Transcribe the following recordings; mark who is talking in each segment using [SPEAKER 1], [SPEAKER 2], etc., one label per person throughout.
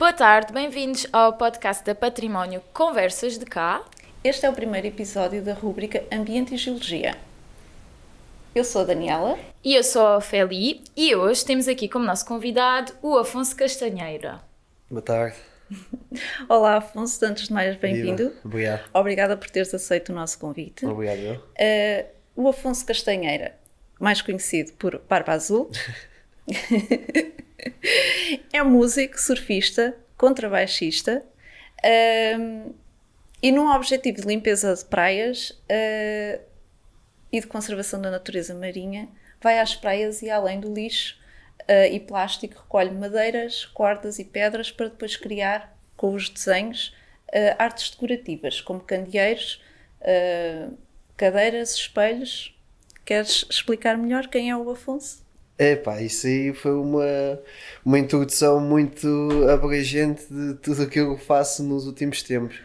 [SPEAKER 1] Boa tarde, bem-vindos ao podcast da Património Conversas de Cá. Este é o primeiro episódio da rúbrica Ambiente e Geologia. Eu sou a Daniela. E eu sou a Feli. E hoje temos aqui como nosso convidado o Afonso
[SPEAKER 2] Castanheira.
[SPEAKER 3] Boa tarde.
[SPEAKER 2] Olá, Afonso. Antes de mais, bem-vindo. Obrigado. Obrigada por teres aceito o nosso convite. Obrigado, eu. Uh, o Afonso Castanheira, mais conhecido por Barba Azul. é músico, surfista, contrabaixista um, e num objetivo de limpeza de praias uh, e de conservação da natureza marinha, vai às praias e além do lixo uh, e plástico, recolhe madeiras, cordas e pedras para depois criar, com os desenhos, uh, artes decorativas, como candeeiros, cadeiras, espelhos. Queres explicar melhor quem é o Afonso?
[SPEAKER 3] É pá, isso aí foi uma, uma introdução muito abrangente de tudo aquilo que eu faço nos últimos tempos.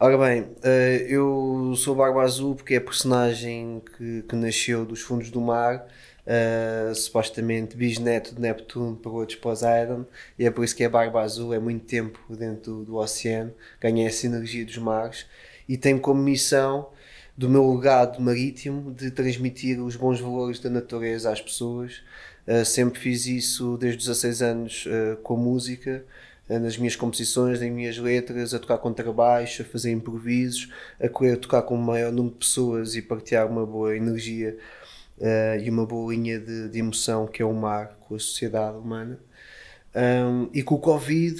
[SPEAKER 3] Ora bem, eh, eu sou Barba Azul porque é a personagem que, que nasceu dos fundos do mar, uh, supostamente bisneto de Neptuno para outros pós-Iron, e é por isso que é Barba Azul, é muito tempo dentro do, do oceano, ganha a sinergia dos mares e tem como missão do meu legado marítimo de transmitir os bons valores da natureza às pessoas. Uh, sempre fiz isso desde os 16 anos uh, com a música, uh, nas minhas composições, nas minhas letras, a tocar contrabaixo, a fazer improvisos, a querer tocar com o maior número de pessoas e partilhar uma boa energia e uma boa linha de, de, emoção que é o mar com a sociedade humana. Um, e com o Covid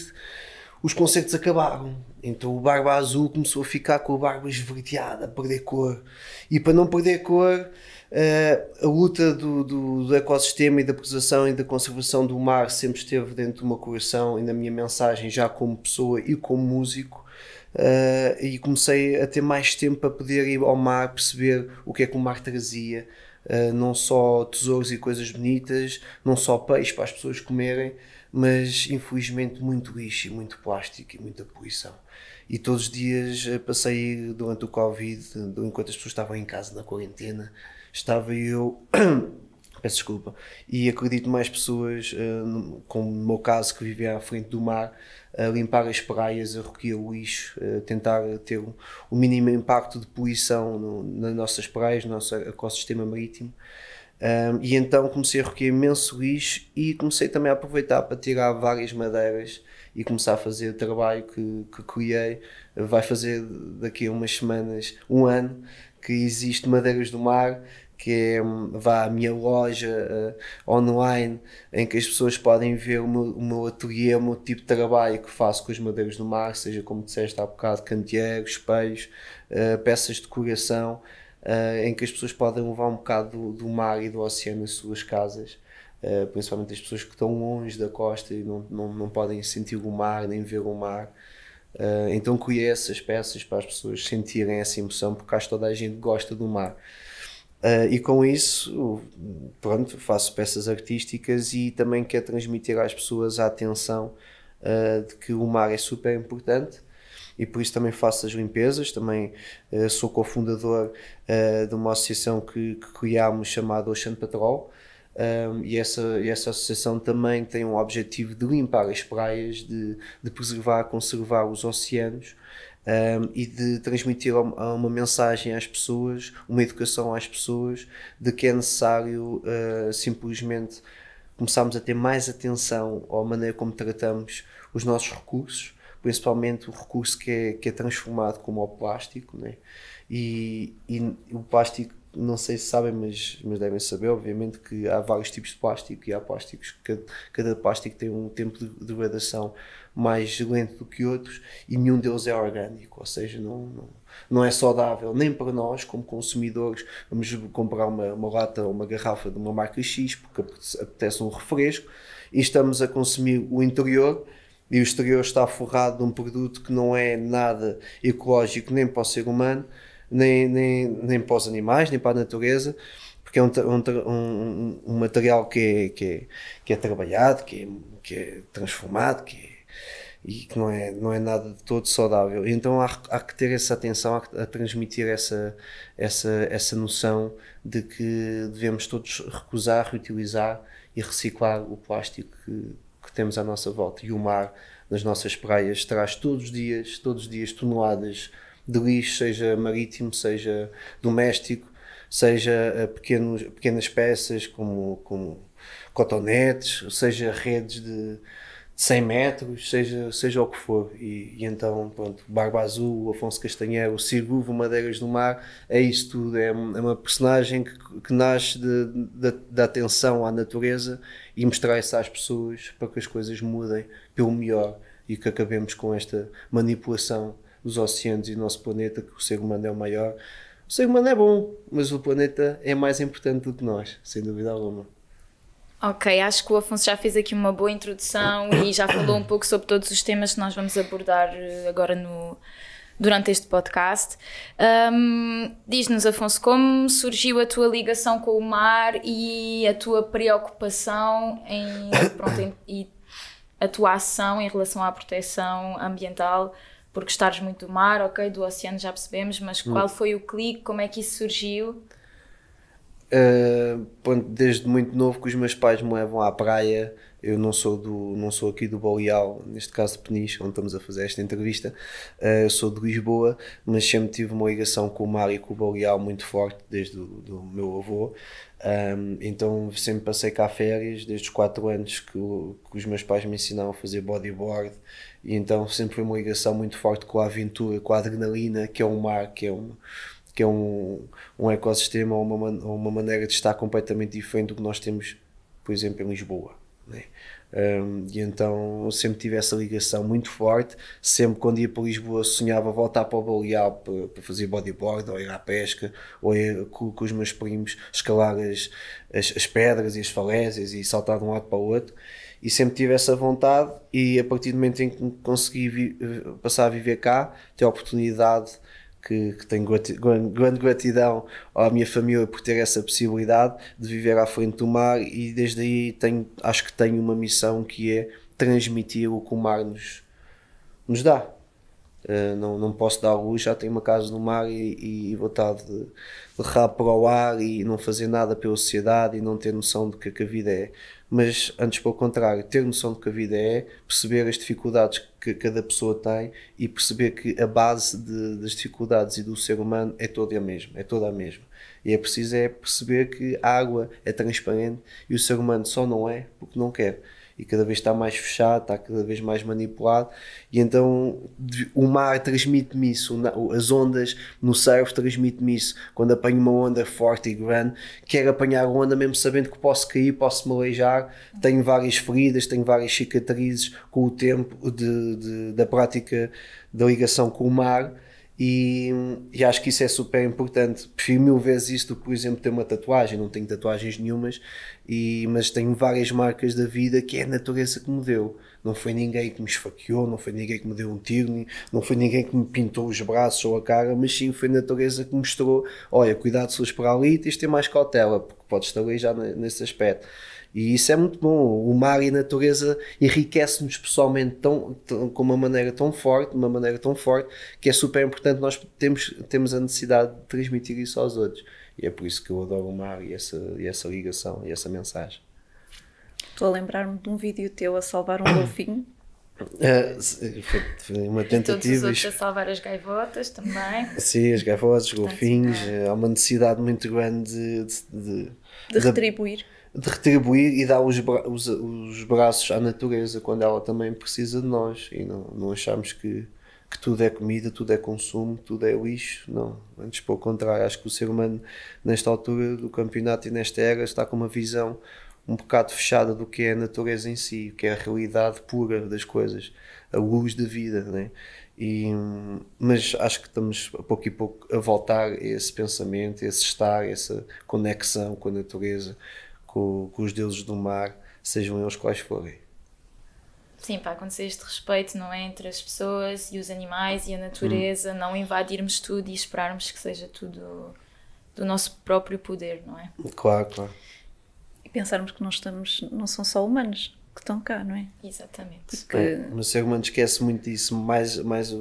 [SPEAKER 3] os concertos acabaram então o barba azul começou a ficar com a barba esverdeada, a perder cor. E para não perder cor, eh, a luta do, do, do ecossistema e da preservação e da conservação do mar sempre esteve dentro do meu coração e na minha mensagem, já como pessoa e como músico. Eh, e comecei a ter mais tempo para poder ir ao mar, perceber o que é que o mar trazia, Uh, não só tesouros e coisas bonitas, não só peixe para as pessoas comerem, mas infelizmente muito lixo e muito plástico e muita poluição. E todos os dias eh, passei durante o Covid, enquanto as pessoas estavam em casa na quarentena, estava eu. peço desculpa. E acredito mais pessoas, eh, como no meu caso, que vivem à frente do mar, a limpar as praias, a roquear o lixo, a tentar ter o mínimo impacto de poluição no, nas nossas praias, no nosso ecossistema marítimo. e então comecei a roquear imenso lixo e comecei também a aproveitar para tirar várias madeiras e começar a fazer o trabalho que, que criei. Vai fazer daqui a umas semanas, um ano, que existe Madeiras do Mar, que é vá a minha loja uh, online em que as pessoas podem ver o meu, o meu ateliê, o meu tipo de trabalho que faço com os madeiros do mar, seja como disseste há bocado, candeeiros, espelhos, uh, peças de decoração, uh, em que as pessoas podem levar um bocado do, do mar e do oceano às suas casas eh, principalmente as pessoas que estão longe da costa e não, não, não podem sentir o mar nem ver o mar. Uh, então criei essas peças para as pessoas sentirem essa emoção, porque acho que toda a gente gosta do mar. Uh, e com isso, pronto, faço peças artísticas e também quero transmitir às pessoas a atenção uh, de que o mar é super importante e por isso também faço as limpezas. Também uh, sou cofundador de uma associação que, que criámos chamada Ocean Patrol, um, e, essa, e essa associação também tem o objetivo de limpar as praias, de, de preservar, conservar os oceanos um, e de transmitir uma, uma, mensagem às pessoas, uma educação às pessoas, de que é necessário uh, simplesmente começarmos a ter mais atenção à maneira como tratamos os nossos recursos, principalmente o recurso que é, que é transformado como o plástico, né? e, e o plástico não sei se sabem, mas, mas devem saber, obviamente, que há vários tipos de plástico e há plásticos que cada, cada plástico tem um tempo de degradação mais lento do que outros e nenhum deles é orgânico, ou seja, não, não, não é saudável nem para nós como consumidores. Vamos comprar uma, uma lata ou uma garrafa de uma marca X porque apetece um refresco e estamos a consumir o interior e o exterior está forrado de um produto que não é nada ecológico nem para o ser humano nem, nem, nem para os animais, nem para a natureza, porque é um, um, um material que é, que é, que, é, trabalhado, que é, que é transformado, que é, e que não é, não é nada de todo saudável. Então há, há que ter essa atenção, há que, a transmitir essa, essa, essa noção de que devemos todos recusar, reutilizar e reciclar o plástico que, que temos à nossa volta. E o mar, nas nossas praias, traz todos os dias, todos os dias, toneladas de lixo, seja marítimo, seja doméstico, seja eh, pequenos, pequenas peças como, como cotonetes, seja redes de, de 100 metros, seja, seja o que for. E, e então, pronto, Barba Azul, Afonso Castanheiro, o Ciruvo, Madeiras do Mar, é isso tudo. É, é uma personagem que, que nasce de, de, da atenção à natureza e mostrar isso às pessoas para que as coisas mudem pelo melhor e que acabemos com esta manipulação os oceanos e o nosso planeta, que o ser humano é o maior. O ser humano é bom, mas o planeta é mais importante do que nós, sem dúvida alguma.
[SPEAKER 1] Ok, acho que o Afonso já fez aqui uma boa introdução e já falou um pouco sobre todos os temas que nós vamos abordar eh, agora no, durante este podcast. Um, Diz-nos, Afonso, como surgiu a tua ligação com o mar e a tua preocupação em, pronto, em, e a tua ação em relação à proteção ambiental por gostares muito do mar, ok, do oceano já percebemos, mas hum. qual foi o clique, como é que isso surgiu?
[SPEAKER 3] Uh, desde muito novo que os meus pais me levam à praia, eu não sou, do, não sou aqui do Boreal, neste caso de Peniche, onde estamos a fazer esta entrevista, uh, eh, eu sou de Lisboa, mas sempre tive uma ligação com o mar e com o Boreal muito forte, desde o do meu avô, um, então sempre passei cá férias, desde os 4 anos que, que os meus pais me ensinaram a fazer bodyboard, e então sempre foi uma ligação muito forte com a aventura, com a adrenalina, que é um mar, que é um, que é um, um ecossistema ou uma, uma maneira de estar completamente diferente do que nós temos, por exemplo, em Lisboa. Né? Um, e então sempre tive essa ligação muito forte. Sempre quando ia para Lisboa sonhava voltar para o Baleal para, para fazer bodyboard ou ir à pesca ou ir com, com os meus primos escalar as, as, as pedras e as falésias e saltar de um lado para o outro e sempre tive essa vontade e a partir do momento em que consegui passar a viver cá, ter a oportunidade que, que tenho grande gratidão à minha família por ter essa possibilidade de viver à frente do mar e desde aí tenho, acho que tenho uma missão que é transmitir o que o mar nos, nos dá. Uh, não, não posso dar luz, já tenho uma casa no mar e, e vou estar de, de rabo para o ar e não fazer nada pela sociedade e não ter noção de que, que a vida é mas antes pelo contrário, ter noção do que a vida é, perceber as dificuldades que cada pessoa tem e perceber que a base de, das dificuldades e do ser humano é toda a mesma, é toda a mesma. E é preciso é perceber que a água é transparente e o ser humano só não é porque não quer e cada vez está mais fechado, está cada vez mais manipulado. E então o mar transmite-me isso, as ondas no surf transmite-me isso. Quando apanho uma onda forte e grande, quero apanhar a onda mesmo sabendo que posso cair, posso me aleijar. Tenho várias feridas, tenho várias cicatrizes com o tempo de, de da prática da ligação com o mar e, e, acho que isso é super importante. Prefiro mil vezes isto, por exemplo, ter uma tatuagem. Não tenho tatuagens nenhumas, e, mas tenho várias marcas da vida que é a natureza que me deu. Não foi ninguém que me esfaqueou, não foi ninguém que me deu um tiro, não foi ninguém que me pintou os braços ou a cara, mas sim foi a natureza que mostrou: olha, cuidado se os para ali, tens de ter mais cautela, porque podes estar já nesse aspecto. E isso é muito bom. O mar e a natureza enriquece-nos pessoalmente tão, tão, com uma maneira tão forte, de uma maneira tão forte, que é super importante nós temos, temos a necessidade de transmitir isso aos outros. E é por isso que eu adoro o mar e essa, e essa ligação e essa mensagem.
[SPEAKER 2] Estou a lembrar-me de um vídeo teu a salvar um golfinho.
[SPEAKER 3] Ah, foi uma tentativa. E todos os a
[SPEAKER 2] salvar as gaivotas também.
[SPEAKER 3] Sim, as gaivotas, os golfinhos. É. Eh, há uma necessidade muito grande de, de, de, de retribuir de retribuir e dar os, bra os, os, braços à natureza quando ela também precisa de nós e não, não achamos que, que tudo é comida, tudo é consumo, tudo é lixo, não. Antes, pelo contrário, acho que o ser humano, nesta altura do campeonato e nesta era, está com uma visão um bocado fechada do que é a natureza em si, que é a realidade pura das coisas, a luz da vida, né? E, mas acho que estamos a pouco e pouco a voltar a esse pensamento, a esse estar, a essa conexão com a natureza, com, com os deuses do mar, sejam eles quais forem.
[SPEAKER 1] Sim, para acontecer este respeito, não é? Entre as pessoas e os animais e a natureza, hum. não invadirmos tudo e
[SPEAKER 2] esperarmos que seja tudo do nosso próprio poder, não é?
[SPEAKER 3] Claro, claro.
[SPEAKER 2] E pensarmos que nós estamos, não são só humanos, que estão cá, não é? Exatamente. Porque... É,
[SPEAKER 3] o ser humano esquece muito disso, mais, mais,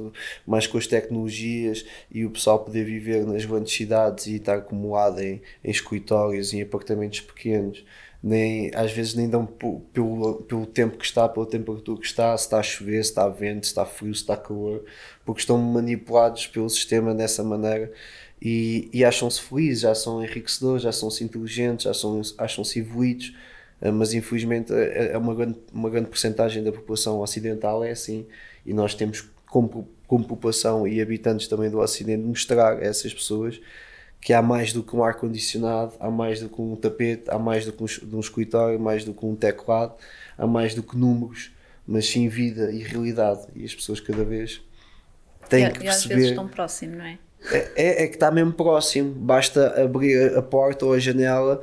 [SPEAKER 3] mais com as tecnologias e o pessoal poder viver nas grandes cidades e estar acumulado em, em escritórios em apartamentos pequenos. Nem, às vezes nem dão pelo, pelo tempo que está, pela temperatura que está, se está a chover, se está a vento, se está frio, se está calor, porque estão manipulados pelo sistema dessa maneira e, e acham-se felizes, já são enriquecedores, já são-se inteligentes, já são, acham-se evoluídos ah, mas infelizmente ah, é, é uma grande, uma grande porcentagem da população ocidental é assim e nós temos como, como população e habitantes também do Ocidente mostrar a essas pessoas que há mais do que um ar-condicionado, há mais do que um tapete, há mais do que um, um escritório, mais do que um teclado, há mais do que números, mas sim vida e realidade. E as pessoas cada vez têm e, que e perceber... às vezes estão
[SPEAKER 2] próximo, não é?
[SPEAKER 3] É, é, é que está mesmo próximo, basta abrir a porta ou a janela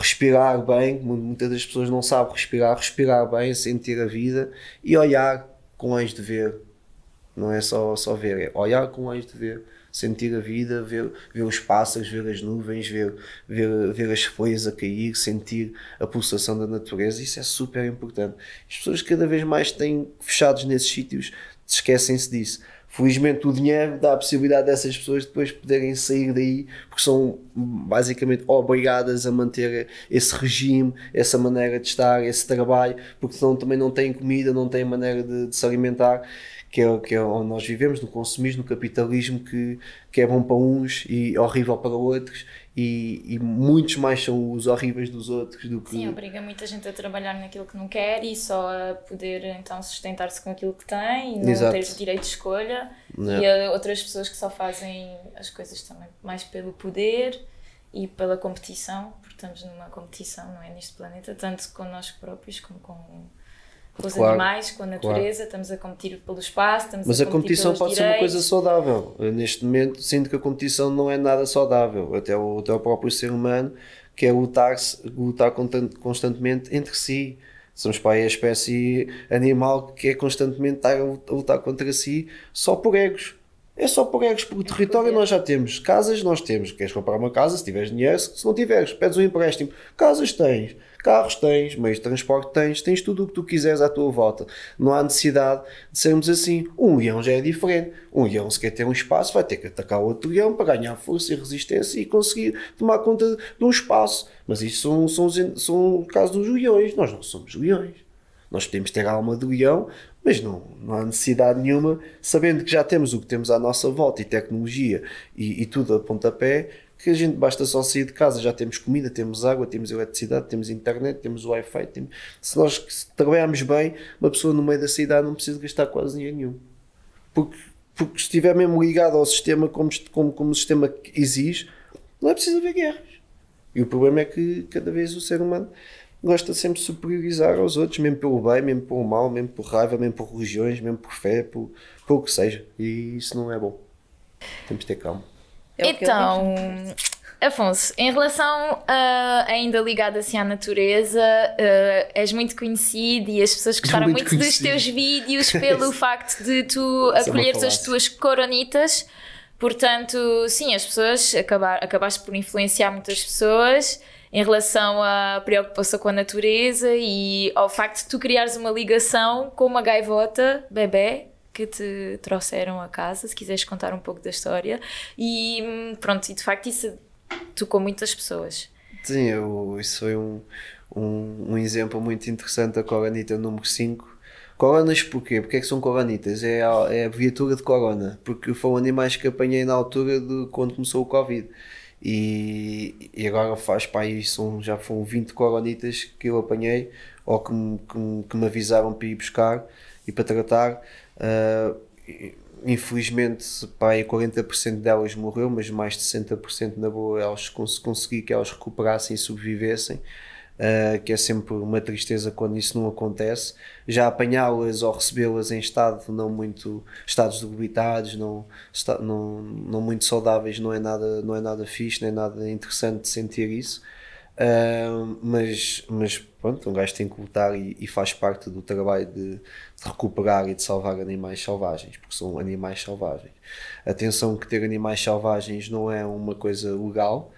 [SPEAKER 3] respirar bem, muitas das pessoas não sabem respirar, respirar bem, sentir a vida e olhar com olhos de ver. Não é só, só ver, é olhar com olhos de ver, sentir a vida, ver, ver os pássaros, ver as nuvens, ver, ver, ver as folhas a cair, sentir a pulsação da natureza. Isso é super importante. As pessoas cada vez mais têm fechados nesses sítios, esquecem-se disso felizmente o dinheiro dá a possibilidade dessas pessoas depois poderem sair daí, porque são basicamente obrigadas a manter esse regime, essa maneira de estar, esse trabalho, porque senão também não têm comida, não têm maneira de, de se alimentar que é, que é onde nós vivemos, no consumismo, no capitalismo, que, que é bom para uns e horrível para outros, e, e muitos mais são os horríveis dos outros do que. Sim, obriga
[SPEAKER 1] muita gente a trabalhar naquilo que não quer e só a poder então sustentar-se com aquilo que tem e não Exato. ter direito de escolha, é. e outras pessoas que só fazem as coisas também mais pelo poder e pela competição, porque estamos numa competição, não é? Neste planeta, tanto connosco próprios como com com os claro, animais, com a natureza, claro. estamos a competir pelo espaço, estamos Mas a, a competição pode direitos. ser uma coisa
[SPEAKER 3] saudável. Eu, neste momento sinto que a competição não é nada saudável, até o, até o próprio ser humano que é lutar, lutar constantemente entre si. Somos para aí a espécie animal que é constantemente estar a lutar contra si só por egos. É só por egos, porque é o território nós já temos, casas nós temos. Queres comprar uma casa se tiveres dinheiro, se não tiveres, pedes um empréstimo. Casas tens, Carros tens, meios de transporte tens, tens tudo o que tu quiseres à tua volta. Não há necessidade de sermos assim. Um leão já é diferente. Um leão, se quer ter um espaço, vai ter que atacar o outro leão para ganhar força e resistência e conseguir tomar conta de um espaço. Mas isso são, são, são, casos dos leões. Nós não somos leões. Nós podemos ter a alma de leão, mas não, não há necessidade nenhuma, sabendo que já temos o que temos à nossa volta e tecnologia e, e tudo a pontapé, que a gente basta só sair de casa, já temos comida, temos água, temos eletricidade, temos internet, temos Wi-Fi. Temos... Se nós trabalharmos bem, uma pessoa no meio da cidade não precisa gastar quase nenhum. Porque, porque se estiver mesmo ligado ao sistema como, como, como o sistema exige, não é preciso haver guerras. E o problema é que cada vez o ser humano gosta sempre de superiorizar aos outros, mesmo pelo bem, mesmo pelo mal, mesmo por raiva, mesmo por religiões, mesmo por fé, por, por o que seja. E isso não é bom. Temos de ter calma.
[SPEAKER 1] É então, Afonso, em relação a, ainda ligado assim à natureza, uh, és muito conhecido e as pessoas gostaram muito, muito dos teus vídeos pelo facto de tu é acolheres as tuas coronitas. Portanto, sim, as pessoas acabar, acabaste por influenciar muitas pessoas em relação à preocupação com a natureza e ao facto de tu criares uma ligação com uma gaivota, bebê, que te trouxeram a casa, se quiseres contar um pouco da história. E pronto, e de facto isso tocou muitas pessoas.
[SPEAKER 3] Sim, eu, isso foi um, um, um exemplo muito interessante da Coranita número 5. Coronas porquê? Porquê é que são coronitas? É a, é a viatura de corona, porque foram animais que apanhei na altura de quando começou o Covid. E, e agora faz para são, já foram 20 coronitas que eu apanhei ou que que, que me avisaram para ir buscar e para tratar Uh, infelizmente, pai, 40% delas morreu, mas mais de 60% na boa elas cons consegui que elas recuperassem e sobrevivessem. Uh, que é sempre uma tristeza quando isso não acontece. Já apanhá-las ou recebê-las em estado não muito estados debilitados, não, não, não muito saudáveis, não é nada, não é nada fixe, nem é nada interessante sentir isso. Uh, mas, mas pronto, um gajo tem que lutar e, e faz parte do trabalho de, de, recuperar e de salvar animais selvagens, porque são animais selvagens. Atenção que ter animais selvagens não é uma coisa legal,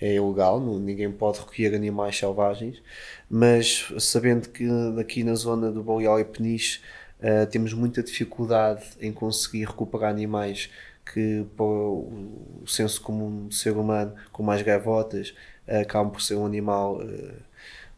[SPEAKER 3] é ilegal, ninguém pode recolher animais selvagens, mas sabendo que aqui na zona do Boreal e Peniche uh, temos muita dificuldade em conseguir recuperar animais que para o senso comum do ser humano, como as gaivotas, acabam por ser um animal eh,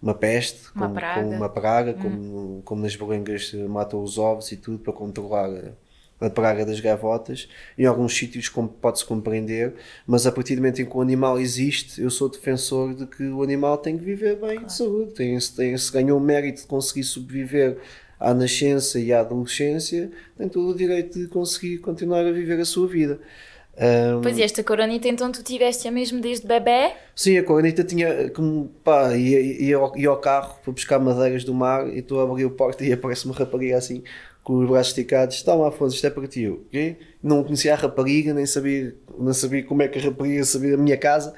[SPEAKER 3] uma peste, uma como, praga, como, uma praga hum. como, como nas bolengas matam os ovos e tudo para controlar a praga das gavotas. Em alguns sítios pode-se compreender, mas a partir do momento em que o animal existe, eu sou defensor de que o animal tem que viver bem claro. de saúde, tem, tem, se ganhou o mérito de conseguir sobreviver à nascença e à adolescência, tem todo o direito de conseguir continuar a viver a sua vida. Um, pois e esta
[SPEAKER 1] coronita então tu tiveste a mesmo desde bebê?
[SPEAKER 3] Sim, a coronita tinha como pá, ia, ia, ao, ia ao carro para buscar madeiras do mar e tu abri a porta e aparece uma rapariga assim com os braços esticados, toma Afonso, isto é para ti. Okay? Não conhecia a rapariga, nem sabia, nem sabia como é que a rapariga sabia da minha casa.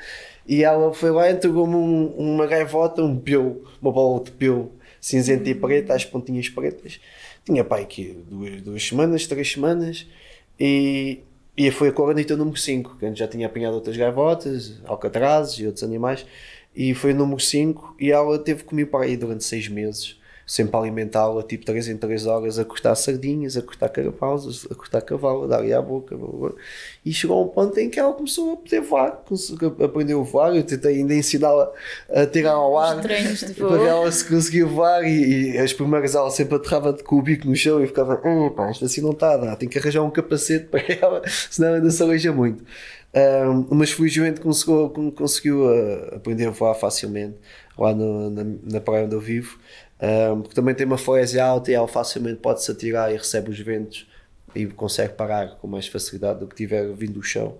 [SPEAKER 3] E ela foi lá e entregou-me um, uma gaivota, um peu, uma bola de peu cinzenta e hum. preta, às pontinhas pretas. Tinha pai que duas, duas semanas, três semanas. E, e foi a cornita número 5, que antes já tinha apanhado outras gaivotas, alcatrazes e outros animais. E foi o número 5 e ela teve comigo para aí durante 6 meses sempre a alimentá-la tipo 3 em 3 horas, a cortar sardinhas, a cortar carapausas, a cortar cavalo, a dar-lhe à boca. Blá, blá. E chegou a um ponto em que ela começou a poder voar, aprendeu a voar. Eu tentei ainda ensiná-la a tirar ao ar para ela se conseguir voar. E, e, as primeiras ela sempre aterrava de cubico no chão e ficava: hum, pá, isto assim não está a dar, tenho que arranjar um capacete para ela, senão ainda se aleija muito. Um, mas felizmente conseguiu, conseguiu uh, aprender a voar facilmente lá no, na, na praia onde eu vivo um, porque também tem uma foésia alta e ela facilmente pode-se atirar e recebe os ventos e consegue parar com mais facilidade do que tiver vindo do chão,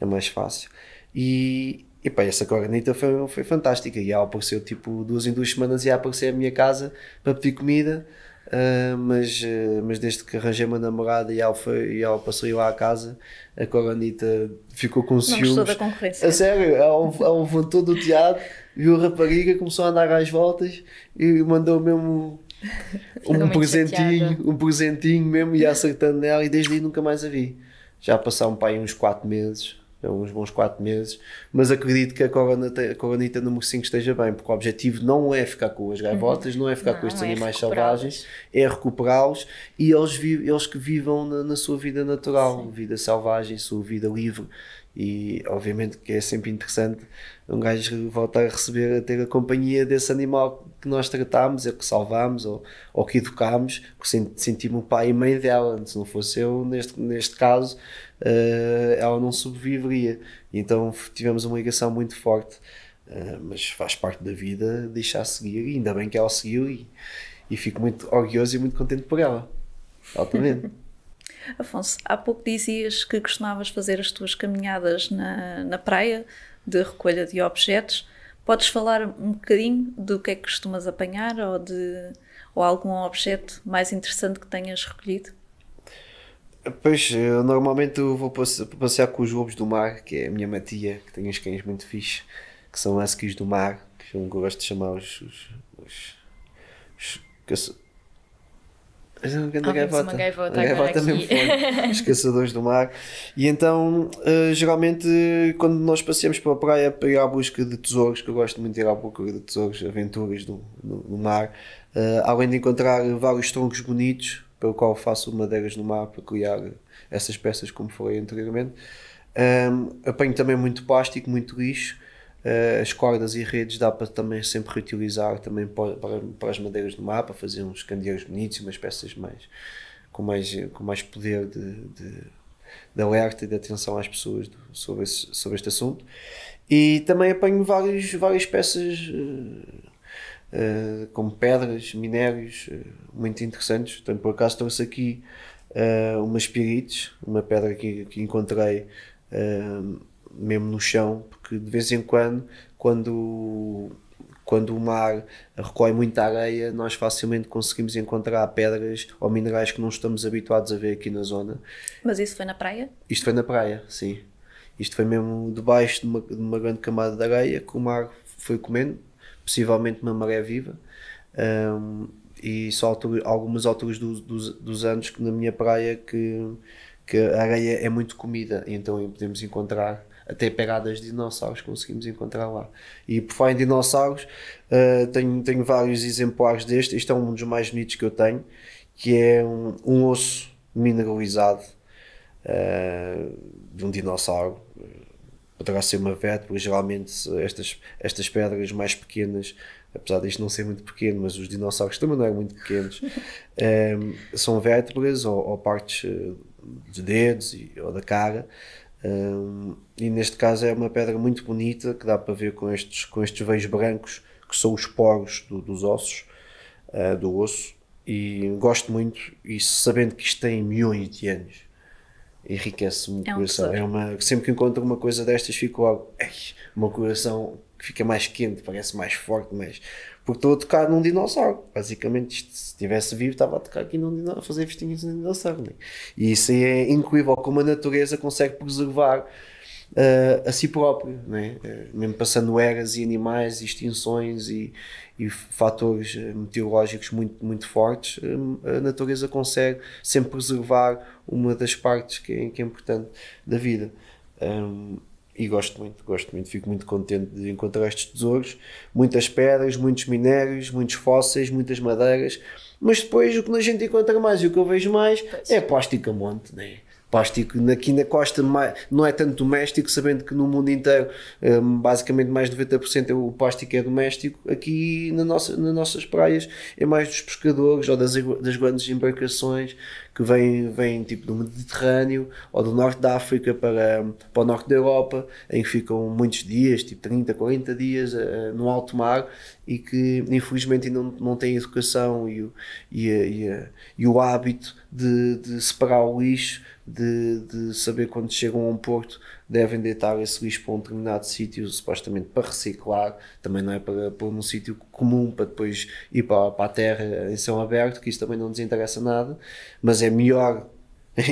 [SPEAKER 3] é mais fácil. E, e pá, essa cornita foi, foi fantástica e ela apareceu tipo duas em duas semanas ia aparecer à minha casa para pedir comida, uh, mas, uh, mas desde que arranjei uma namorada e ela, foi, e ela passou lá à casa, a cornita ficou com Não ciúmes. Não da concorrência. A sério, ela, ela levantou do teatro viu a rapariga, começou a andar às voltas e mandou mesmo
[SPEAKER 2] um presentinho,
[SPEAKER 3] chateada. um presentinho mesmo, e acertando nela, e desde aí nunca mais a vi. Já passaram para aí uns 4 meses, uns bons 4 meses, mas acredito que a, corona, a coronita número 5 esteja bem, porque o objetivo não é ficar com as gaivotas, não é ficar não, com estes é animais selvagens, é recuperá-los e eles, eles que vivam na, na, sua vida natural, Sim. vida selvagem, sua vida livre, e obviamente que é sempre interessante um gajo voltar a receber, a ter a companhia desse animal que nós tratámos, ou que salvámos, ou, ou que educámos, que sentimos o pai e mãe dela. Se não fosse eu, neste, neste caso, uh, ela não sobreviveria. Então tivemos uma ligação muito forte. Uh, mas faz parte da vida deixar seguir, e ainda bem que ela seguiu, e, e fico muito orgulhoso e muito contente por ela. Altamente.
[SPEAKER 2] Afonso, há pouco dizias que costumavas fazer as tuas caminhadas na, na praia de recolha de objetos. Podes falar um bocadinho do que é que costumas apanhar ou de ou algum objeto mais interessante que tenhas recolhido?
[SPEAKER 3] Pois, eh, eu normalmente vou passear com os lobos do mar, que é a minha matia, que tem uns cães muito fixe, que são huskies do mar, que eu gosto de chamar os, os, os, os mas é um gaivota. Uma gaivota, uma gaivota mesmo foi. Os caçadores do mar. E então, uh, geralmente, quando nós passeamos para a praia para ir à busca de tesouros, que eu gosto muito de ir à busca de tesouros, aventuras no, no, no mar, uh, além de encontrar vários troncos bonitos, pelo qual faço madeiras no mar para criar essas peças, como falei anteriormente, um, eh, apanho também muito plástico, muito lixo eh, as cordas e redes dá para também sempre reutilizar também para, para as madeiras do mapa, fazer uns candeeiros bonitos e umas peças mais com mais, com mais poder de, de, de alerta e de atenção às pessoas do, sobre, esse, sobre este assunto. E também apanho vários, várias peças uh, uh, como pedras, minérios, uh, muito interessantes. Então, por acaso trouxe aqui uh, umas pirites, uma pedra que, que encontrei mesmo no chão, porque de vez em quando, quando, quando o mar recolhe muita areia, nós facilmente conseguimos encontrar pedras ou minerais que não estamos habituados a ver aqui na zona.
[SPEAKER 2] Mas isso foi na praia?
[SPEAKER 3] Isto foi na praia, sim. Isto foi mesmo debaixo de uma, de uma grande camada de areia que o mar foi comendo, possivelmente uma maré viva. Um, e só altura, algumas alturas do, do, dos anos que na minha praia que, que a areia é muito comida, então podemos encontrar até pegadas de dinossauros conseguimos encontrar lá. E por falar em dinossauros, uh, tenho, tenho vários exemplares deste. Este é um dos mais bonitos que eu tenho, que é um, um osso mineralizado uh, de um dinossauro. Poderá ser uma vértebra, geralmente estas, estas pedras mais pequenas apesar disto não ser muito pequeno, mas os dinossauros também não eram muito pequenos, um, eh, são vértebras ou, ou, partes de dedos e, ou da cara um, e neste caso é uma pedra muito bonita que dá para ver com estes, com estes veios brancos que são os poros do, dos ossos, uh, do osso, e gosto muito, e sabendo que isto tem milhões de anos, enriquece-me é o um coração. Tesouro. É uma, sempre que encontro uma coisa destas, fico algo, uma coração que fica mais quente, parece mais forte, mas porque estou a tocar num dinossauro. Basicamente, isto, se estivesse vivo, estava a tocar aqui num dinossauro, a fazer festinhas num dinossauro. Né? E isso é incrível como a natureza consegue preservar uh, a si próprio, né? Uh, mesmo passando eras e animais, e extinções e, e fatores eh, meteorológicos muito, muito fortes, a natureza consegue sempre preservar uma das partes que é, que é importante da vida. Um, e gosto muito, gosto muito, fico muito contente de encontrar estes tesouros, muitas pedras, muitos minérios, muitos fósseis, muitas madeiras, mas depois o que a gente encontra mais e o que eu vejo mais é plástico a monte, né? plástico aqui na costa não é tanto doméstico, sabendo que no mundo inteiro hum, basicamente mais de 90% é o plástico é doméstico, aqui na nossa, nas nossas praias é mais dos pescadores ou das, das grandes embarcações que vêm, vem tipo do Mediterrâneo ou do Norte da África para, para o Norte da Europa, em que ficam muitos dias, tipo 30, 40 dias uh, no alto mar e que infelizmente ainda não, não têm a educação e o, e, a, eh, e, a, eh, e o hábito de, de separar o lixo, de, de saber quando chegam a um porto devem deitar esse lixo para um determinado sítio, supostamente para reciclar, também não é para, pôr num sítio comum para depois ir para, para a terra em são aberto, que isso também não nos interessa nada, mas é melhor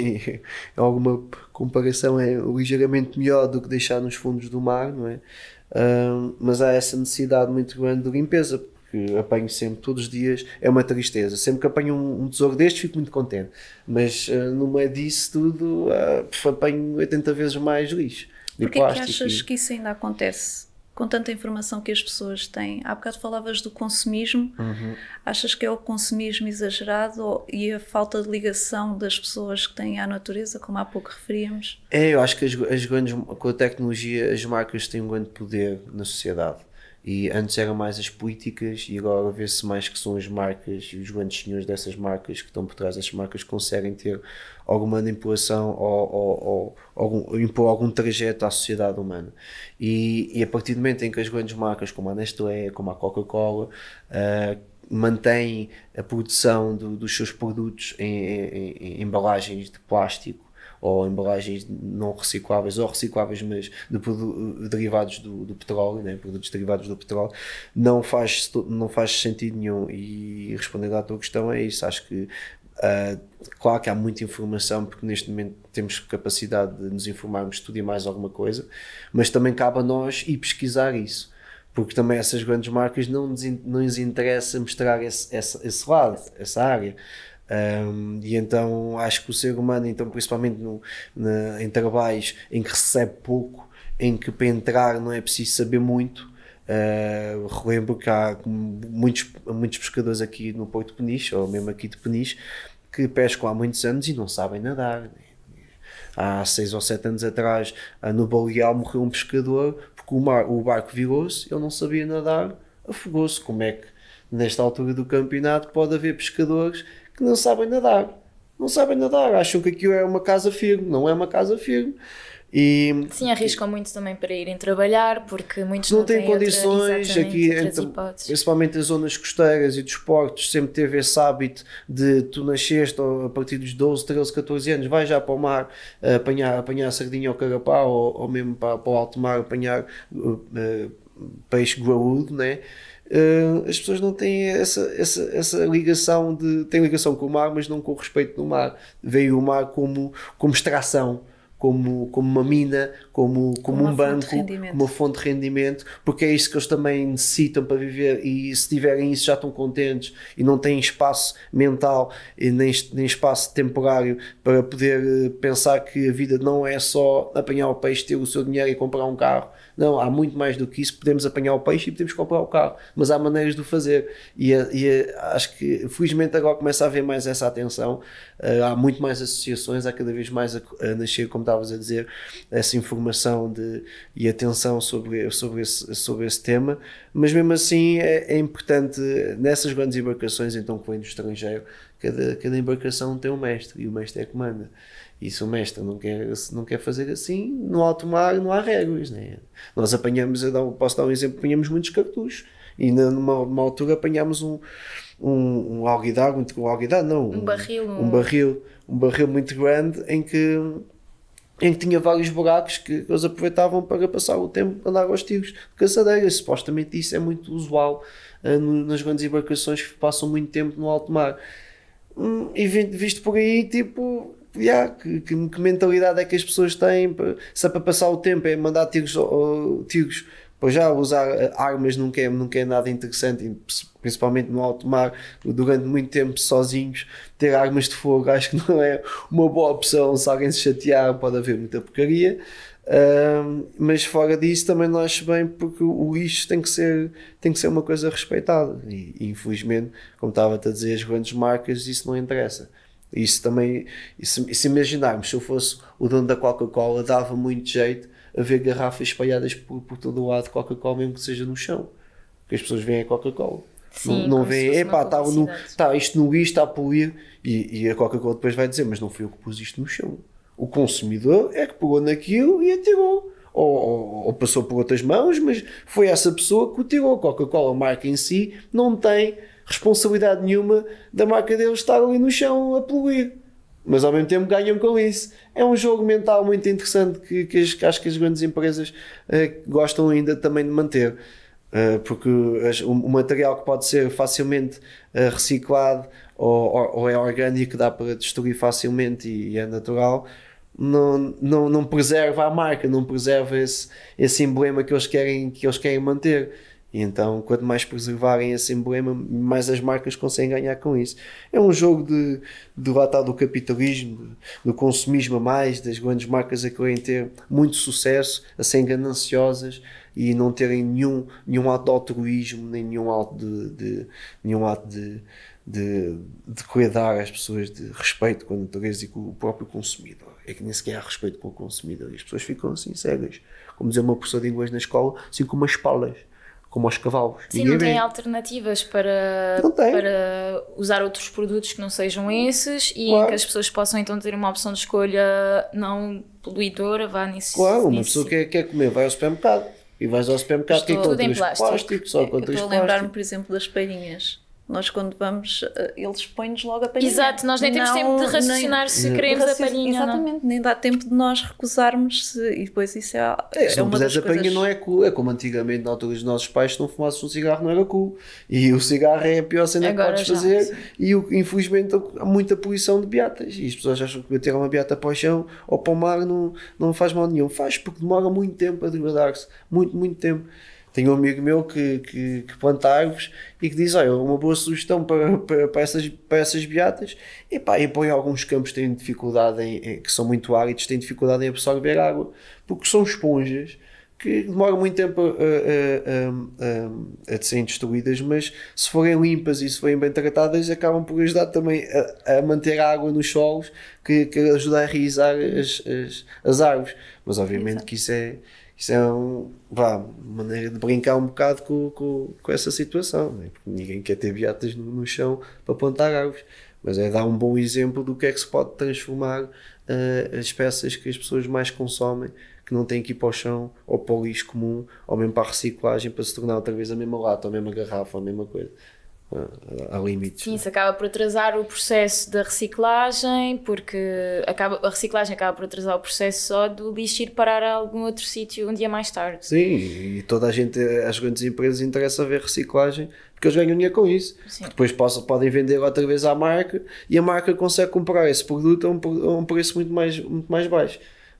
[SPEAKER 3] alguma comparação é ligeiramente melhor do que deixar nos fundos do mar, não é? Ah, mas há essa necessidade muito grande de limpeza, que apanho sempre, todos os dias, é uma tristeza. Sempre que apanho um, um tesouro deste, fico muito contente. Mas uh, no meio disso tudo, uh, apanho 80 vezes mais lixo. Porquê é que achas e...
[SPEAKER 2] que isso ainda acontece? Com tanta informação que as pessoas têm. Há bocado falavas do consumismo. Uhum. Achas que é o consumismo exagerado ou, e a falta de ligação das pessoas que têm à natureza, como há pouco referíamos?
[SPEAKER 3] É, eu acho que as, as grandes, com a tecnologia, as marcas têm um grande poder na sociedade e antes eram mais as políticas e agora vê-se mais que são as marcas e os grandes senhores dessas marcas que estão por trás dessas marcas conseguem ter alguma manipulação ou, ou, ou algum, impor algum trajeto à sociedade humana. E, e, a partir do momento em que as grandes marcas como a Nestlé, como a Coca-Cola, uh, mantêm a produção do, dos seus produtos em, em, em embalagens de plástico ou embalagens não recicláveis ou recicláveis, mas de, derivados do, do, petróleo, né? produtos derivados do petróleo, não faz, não faz sentido nenhum. E respondendo à tua questão, é isso. Acho que Uh, claro que há muita informação, porque neste momento temos capacidade de nos informarmos tudo e mais alguma coisa, mas também cabe a nós ir pesquisar isso, porque também essas grandes marcas não nos, não nos interessa mostrar esse, esse, esse lado, essa área. Um, e então acho que o ser humano, então, principalmente no, na, em trabalhos em que recebe pouco, em que para entrar não é preciso saber muito. Uh, relembro que há muitos, muitos pescadores aqui no Porto Peniche, ou mesmo aqui de Peniche, que pescam há muitos anos e não sabem nadar. Né? Há seis ou sete anos atrás, ah, no Baleal, morreu um pescador porque o, mar, o barco virou-se, ele não sabia nadar, afogou-se. Como é que, nesta altura do campeonato, pode haver pescadores que não sabem nadar. Não sabem nadar, acham que aquilo é uma casa firme, não é uma casa firme. E, Sim, arriscam
[SPEAKER 1] muito também para irem trabalhar, porque muitos não, não têm, condições. Outra, aqui, entre,
[SPEAKER 3] principalmente as zonas costeiras e dos portos, sempre teve esse hábito de tu nasceste a partir dos 12, 13, 14 anos, vais já para o mar eh, apanhar, apanhar sardinha ou carapau, ou, ou mesmo para, para, o alto mar apanhar uh, uh, peixe graúdo, né? uh, as pessoas não têm essa, essa, essa ligação de. têm ligação com o mar, mas não com o respeito do mar. Veio o mar como, como extração como, como uma mina, como, como, um banco, como uma fonte de rendimento, porque é isso que eles também necessitam para viver e se tiverem isso já estão contentes e não têm espaço mental e nem, nem espaço temporário para poder eh, pensar que a vida não é só apanhar o peixe, ter o seu dinheiro e comprar um carro não, há muito mais do que isso. Podemos apanhar o peixe e podemos comprar o carro, mas há maneiras de o fazer. E, eh, e eh, acho que, felizmente, agora começa a haver mais essa atenção. Uh, há muito mais associações, há cada vez mais a, a nascer, como estavas a dizer, essa informação de, e atenção sobre, sobre, esse, sobre esse tema. Mas mesmo assim, é, é importante nessas grandes embarcações, então, que vêm do estrangeiro, cada, cada embarcação tem um mestre e o mestre é que manda. E se o mestre não quer, não quer fazer assim, no alto mar não há regras. Né? Nós apanhamos, eu posso dar um exemplo, apanhamos muitos cartuchos. E numa, numa altura apanhámos um, um, um alguidar, um, um alguidar, não. Um, um barril. Um, barril. Um barril muito grande em que em que tinha vários buracos que eles aproveitavam para passar o tempo a andar aos tiros de caçadeiras. Supostamente isso é muito usual uh, no, nas grandes embarcações que passam muito tempo no alto mar. Hum, e visto por aí, tipo, yeah, que, que, que, mentalidade é que as pessoas têm, se é para passar o tempo é mandar tiros, tiros pois já usar eh, armas nunca é, nunca é nada interessante, principalmente no alto mar, durante muito tempo sozinhos, ter armas de fogo acho que não é uma boa opção, se alguém se chatear pode haver muita porcaria, um, mas fora disso também não acho bem porque o lixo tem que ser, tem que ser uma coisa respeitada e, infelizmente, como estava a dizer, as grandes marcas isso não interessa. Isso também, e se, imaginarmos, se eu fosse o dono da Coca-Cola, dava muito jeito a ver garrafas espalhadas por, por todo o lado Coca-Cola, mesmo que seja no chão. Porque as pessoas veem a Coca-Cola. Sim, não, não epá, está no, tá, isto no lixo está a poluir. E, e a Coca-Cola depois vai dizer, mas não fui eu que pus isto no chão. O consumidor é que pegou naquilo e atirou. Ou, ou, ou passou por outras mãos, mas foi essa pessoa que o tirou. A Coca-Cola, marca em si, não tem responsabilidade nenhuma da marca deles estar ali no chão a poluir. Mas ao mesmo tempo ganham com isso. É um jogo mental muito interessante que, que, as, que acho que as grandes empresas uh, gostam ainda também de manter. Uh, porque as, o, o, material que pode ser facilmente uh, reciclado ou, ou, ou, é orgânico, dá para destruir facilmente e, e é natural, não, não, não preserva a marca, não preserva esse, esse emblema que eles querem, que eles querem manter. E então, quanto mais preservarem esse emblema, mais as marcas conseguem ganhar com isso. É um jogo de, de lá está do capitalismo, do consumismo a mais, das grandes marcas a querem ter muito sucesso, a serem gananciosas e não terem nenhum, nenhum ato de altruísmo, nem nenhum ato de, de nenhum ato de, de, de, cuidar às pessoas de respeito com a natureza e com o próprio consumidor. É que nem sequer há respeito com o consumidor. E as pessoas ficam assim cegas. Como dizer uma professora de inglês na escola, assim como as palas como aos cavalos. Sim, não é tem
[SPEAKER 1] alternativas para, tem. para usar outros produtos que não sejam esses e claro. em que as pessoas possam então ter uma opção de escolha não poluidora, vá nisso. Claro, uma pessoa
[SPEAKER 3] que quer comer, vai ao supermercado. E vais ao supermercado, Estou, tudo encontras plástico, plástico, só plástico. Estou a lembrar-me,
[SPEAKER 2] por exemplo, das palhinhas. Nós, quando vamos, eh, eles põem-nos logo a palhinha. Exato, nós nem temos não, tempo de raciocinar nem, se queremos raci... a palhinha. Exatamente, nem dá tempo de nós recusarmos se, e depois isso é. é se não é puseres a palhinha,
[SPEAKER 3] não é cu. É como antigamente, na altura dos nossos pais, se não fumasses um cigarro, não era cu. E o cigarro é a pior cena Agora, que podes já, fazer. Sim. E infelizmente há muita poluição de beatas. E as pessoas acham que tirar uma beata para o chão ou para o mar não, não faz mal nenhum. Faz porque demora muito tempo a degradar-se muito, muito tempo. Tenho um amigo meu que, que, que planta árvores e que diz: Olha, uma boa sugestão para, para, para essas, para essas beatas. E pá, e põe alguns campos que têm dificuldade, em, que são muito áridos, têm dificuldade em absorver água, porque são esponjas que demoram muito tempo eh, eh, eh, a, a, a, a, serem destruídas, mas se forem limpas e se forem bem tratadas, acabam por ajudar também a, manter a água nos solos, que, que ajuda a enraizar as, as, as árvores. Mas obviamente Exato. que isso é isso é um, vá, maneira de brincar um bocado com, com, com essa situação, né? porque ninguém quer ter beatas no, no chão para plantar árvores, mas é dar um bom exemplo do que é que se pode transformar uh, as peças que as pessoas mais consomem, que não têm que ir para o chão ou para o lixo comum ou mesmo para a reciclagem para se tornar outra vez a mesma lata, ou a mesma garrafa, ou a mesma coisa há limites.
[SPEAKER 1] Sim, é? isso acaba por atrasar o processo da reciclagem, porque acaba, a reciclagem acaba por atrasar o processo só do lixo ir parar a algum outro sítio um dia mais tarde.
[SPEAKER 3] Sim, e toda a gente, eh, as grandes empresas, interessa ver reciclagem, porque eles ganham dinheiro com isso. Depois posso, podem vender outra vez à marca e a marca consegue comprar esse produto a um, a um preço muito mais, muito mais baixo.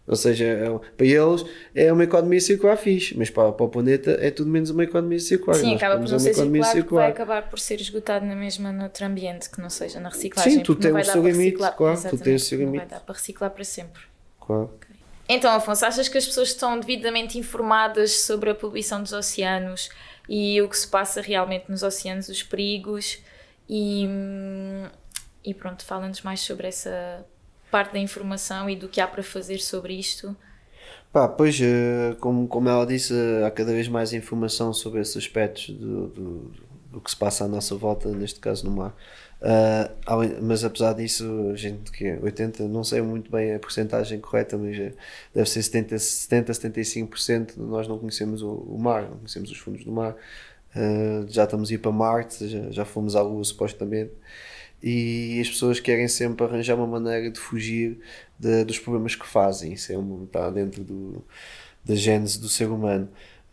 [SPEAKER 3] Ou seja, é para eles é uma economia circular fixe, mas para, para, o planeta é tudo menos uma economia circular. Sim, Nós acaba por não ser circular, circular. vai acabar
[SPEAKER 1] por ser esgotado na mesma noutro ambiente que não seja na reciclagem. Sim, tu tens o seu limite, claro, tu tens o seu limite. vai dar para reciclar para sempre. Claro. Okay. Então, Afonso, achas que as pessoas estão devidamente informadas sobre a poluição dos oceanos e o que se passa realmente nos oceanos, os perigos e, hum, e pronto, fala-nos mais sobre essa parte da informação e do que há para fazer sobre isto?
[SPEAKER 3] Pá, pois, eh, como, como ela disse, eh, há cada vez mais informação sobre esses aspectos do, do, do que se passa à nossa volta, neste caso no mar. Uh, mas apesar disso, a gente que 80, é, não sei muito bem a porcentagem correta, mas deve ser 70, 70 75% nós não conhecemos o, o, mar, não conhecemos os fundos do mar. Uh, já estamos a ir para Marte, já, já fomos à Lua supostamente e as pessoas querem sempre arranjar uma maneira de fugir de, dos problemas que fazem. Isso é um, está dentro do, da gênese do ser humano.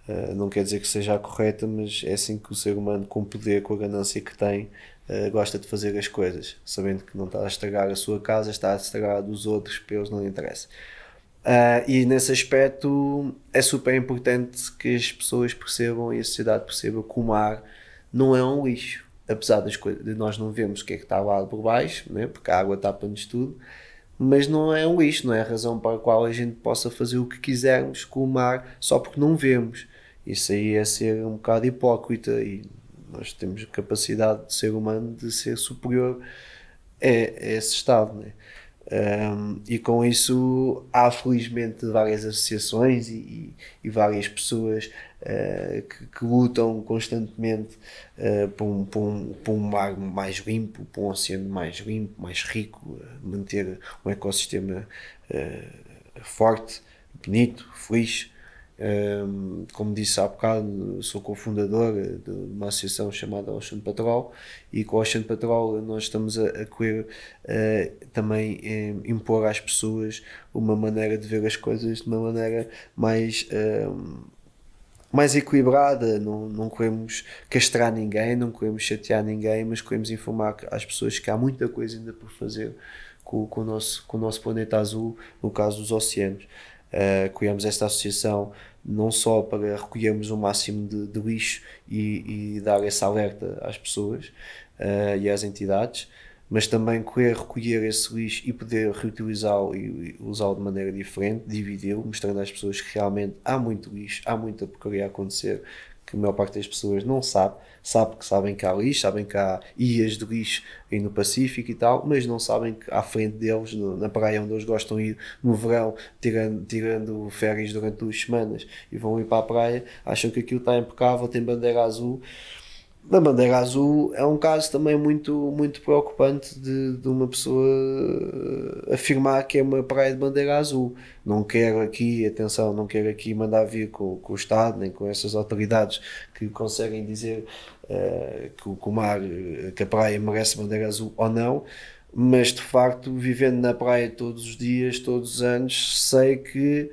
[SPEAKER 3] Uh, não quer dizer que seja a correta, mas é assim que o ser humano, com o poder, com a ganância que tem, uh, gosta de fazer as coisas, sabendo que não está a estragar a sua casa, está a estragar a dos outros, para eles não lhe interessa. Uh, e nesse aspecto é super importante que as pessoas percebam e a sociedade perceba que o mar não é um lixo apesar das coisas, de nós não vemos o que é que está lá por baixo, né? porque a água tapa-nos tudo, mas não é um lixo, não é a razão para a qual a gente possa fazer o que quisermos com o mar só porque não vemos. Isso aí é ser um bocado hipócrita e nós temos capacidade de ser humano de ser superior a, a esse estado. Né? Um, e com isso há felizmente várias associações e, e, e várias pessoas uh, que, que, lutam constantemente uh, por, um, por, um, por um mar mais limpo, por um oceano mais limpo, mais rico, manter um ecossistema uh, forte, bonito, feliz. Um, como disse há bocado, sou cofundador de uma associação chamada Ocean Patrol e com a Ocean Patrol nós estamos a, a querer uh, também um, impor às pessoas uma maneira de ver as coisas de uma maneira mais. Um, mais equilibrada, não, não queremos castrar ninguém, não queremos chatear ninguém, mas queremos informar às pessoas que há muita coisa ainda por fazer com, com, o, nosso, com o nosso planeta azul, no caso dos oceanos. Uh, criamos esta associação não só para recolhermos o máximo de, de lixo e, e, dar essa alerta às pessoas uh, e às entidades, mas também querer recolher esse lixo e poder reutilizá-lo e usá-lo de maneira diferente, dividi-lo, mostrando às pessoas que realmente há muito lixo, há muita porcaria a acontecer, que a maior parte das pessoas não sabe. Sabe que sabem que há lixo, sabem que há ilhas de lixo aí no Pacífico e tal, mas não sabem que à frente deles, no, na praia onde eles gostam de ir no verão, tirando, tirando férias durante duas semanas e vão ir para a praia, acham que aquilo está impecável, tem bandeira azul na bandeira azul é um caso também muito, muito preocupante de, de uma pessoa eh, afirmar que é uma praia de bandeira azul. Não quero aqui, atenção, não quero aqui mandar vir com, com o Estado nem com essas autoridades que conseguem dizer uh, que, que o mar, eh, que a praia merece bandeira azul ou não, mas de facto, vivendo na praia todos os dias, todos os anos, sei que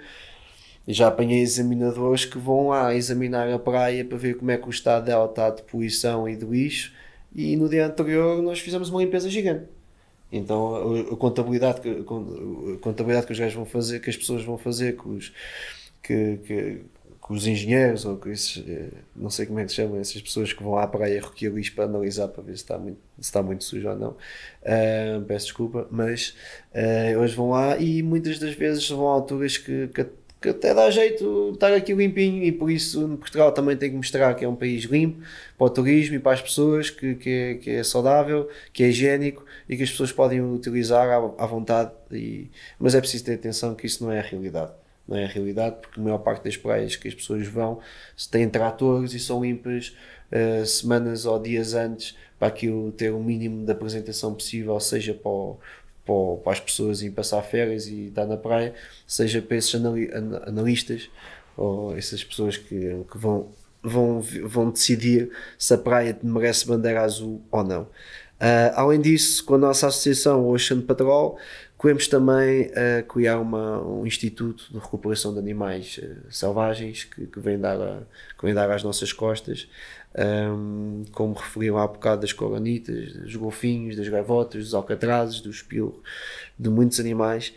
[SPEAKER 3] e já apanhei examinadores que vão lá examinar a praia para ver como é que o estado dela está de poluição e de lixo. E no dia anterior nós fizemos uma limpeza gigante. Então a, contabilidade, que, a contabilidade que os gajos vão fazer, que as pessoas vão fazer, que os, que, que, que os engenheiros ou que esses, eh, não sei como é que se chamam, essas pessoas que vão à praia recolher lixo para analisar para ver se está muito, se está muito sujo ou não. Uh, peço desculpa, mas uh, eles vão lá e muitas das vezes vão a alturas que, que que até dá jeito estar aqui limpinho e por isso Portugal também tem que mostrar que é um país limpo para o turismo e para as pessoas, que, que, é, que é saudável, que é higiênico e que as pessoas podem utilizar à, à vontade. E, mas é preciso ter atenção que isso não é a realidade. Não é a realidade porque a maior parte das praias que as pessoas vão têm tratores e são limpas uh, semanas ou dias antes para aquilo ter o mínimo de apresentação possível, seja para o, para, as pessoas e passar férias e estar na praia, seja para esses analistas ou essas pessoas que, que vão, vão, vão decidir se a praia merece bandeira azul ou não. Uh, além disso, com a nossa associação Ocean Patrol, queremos também uh, criar uma, um instituto de recuperação de animais uh, selvagens que, que, vem dar a, que vem dar às nossas costas um, como referiu há bocado das coronitas, dos golfinhos, das gaivotas, dos alcatrazes, do espirro, de muitos animais.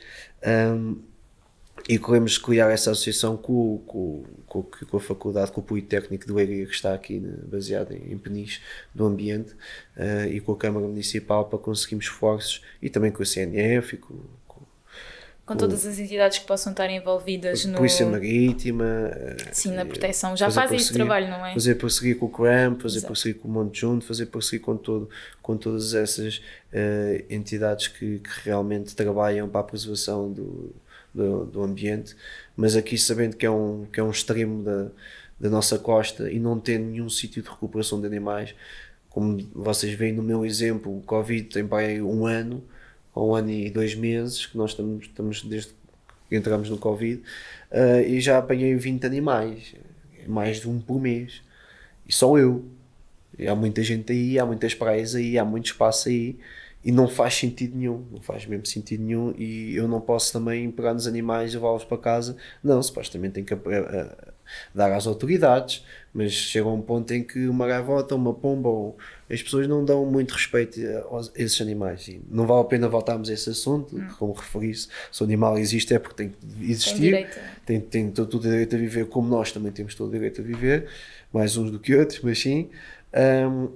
[SPEAKER 3] Um, e queremos criar essa associação com, com, com, com a faculdade, com o apoio técnico do EGRIA que está aqui né, baseado em, em Peniche, do ambiente, uh, e com a Câmara Municipal para conseguirmos esforços, e também com a CNF e com com todas
[SPEAKER 1] as entidades que possam estar envolvidas no. Polícia
[SPEAKER 3] Marítima. Sim, na eh, proteção. Já fazem esse trabalho, não é? Fazer seguir com o CRAM, fazer para seguir com o Monte Junto, fazer seguir com, todo, com todas essas uh, entidades que, que, realmente trabalham para a preservação do, do, do, ambiente. Mas aqui, sabendo que é um, que é um extremo da, da nossa costa e não tendo nenhum sítio de recuperação de animais, como vocês veem no meu exemplo, o Covid tem para aí um ano há um ano e dois meses, que nós estamos, estamos desde que entramos no Covid, uh, e já apanhei 20 animais, mais de um por mês, e só eu. E há muita gente aí, há muitas praias aí, há muito espaço aí, e não faz sentido nenhum, não faz mesmo sentido nenhum, e eu não posso também pegar nos animais e levá-los para casa, não, supostamente tem que eh, eh, dar às autoridades, mas chega um ponto em que uma gaivota, uma pomba ou as pessoas não dão muito respeito eh, a esses animais. E não vale a pena voltarmos a esse assunto, hum. como referi se se o animal existe é porque tem que existir, tem, tem, todo, todo o direito a viver, como nós também temos todo o direito a viver, mais uns do que outros, mas sim. Um,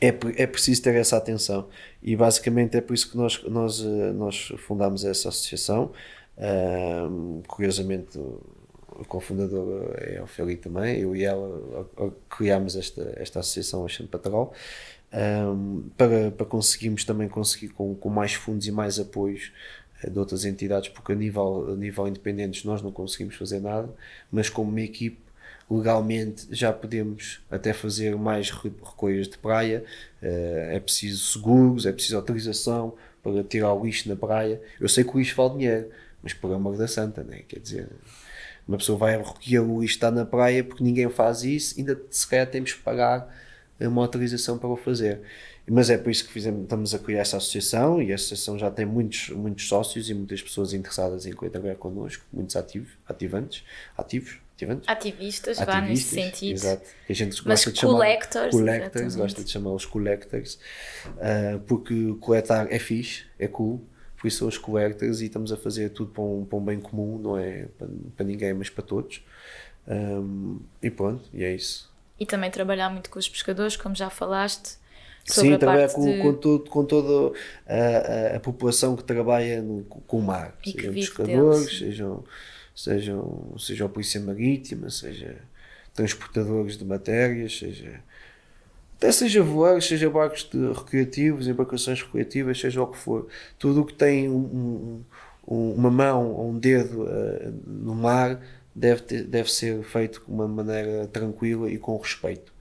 [SPEAKER 3] é, é preciso ter essa atenção e basicamente é por isso que nós, nós, eh, nós fundámos essa associação. Um, curiosamente, cofundador eh, é o Felipe também, eu e ela eh, criámos esta, esta associação Oceano Patagal, um, para, para conseguirmos também conseguir com, com mais fundos e mais apoios eh, de outras entidades, porque a nível, a nível independentes nós não conseguimos fazer nada, mas como uma equipe legalmente já podemos até fazer mais recolhas de praia, é preciso seguros, é preciso autorização para tirar o lixo na praia. Eu sei que o lixo vale dinheiro, mas para uma da santa, né? quer dizer... Uma pessoa vai ao Rio e está na praia porque ninguém faz isso, ainda se calhar temos que pagar eh, uma autorização para o fazer. Mas é por isso que fizemos, estamos a criar essa associação e a associação já tem muitos, muitos sócios e muitas pessoas interessadas em colaborar connosco, muitos ativos, ativantes, ativos, ativantes? Ativistas, Ativistas vá nesse sentido. Exato. a gente Mas de collectors, collectors gosta de chamar os collectors, uh, porque coletar é fixe, é cool, por isso são as colectas e estamos a fazer tudo para um, para um bem comum, não é para, para ninguém, mas para todos. Um, e pronto, e é isso.
[SPEAKER 1] E também trabalhar muito com os pescadores, como já falaste. Sim, trabalhar com, de... com,
[SPEAKER 3] todo, com toda a, a, a população que trabalha no, com o mar, e sejam pescadores, sejam, sejam, a polícia marítima, seja transportadores de matérias, seja seja voar, seja barcos recreativos, embarcações recreativas, seja o que for, tudo o que tem um, um, uma mão ou um dedo uh, no mar deve, ter, deve ser feito de uma maneira tranquila e com respeito.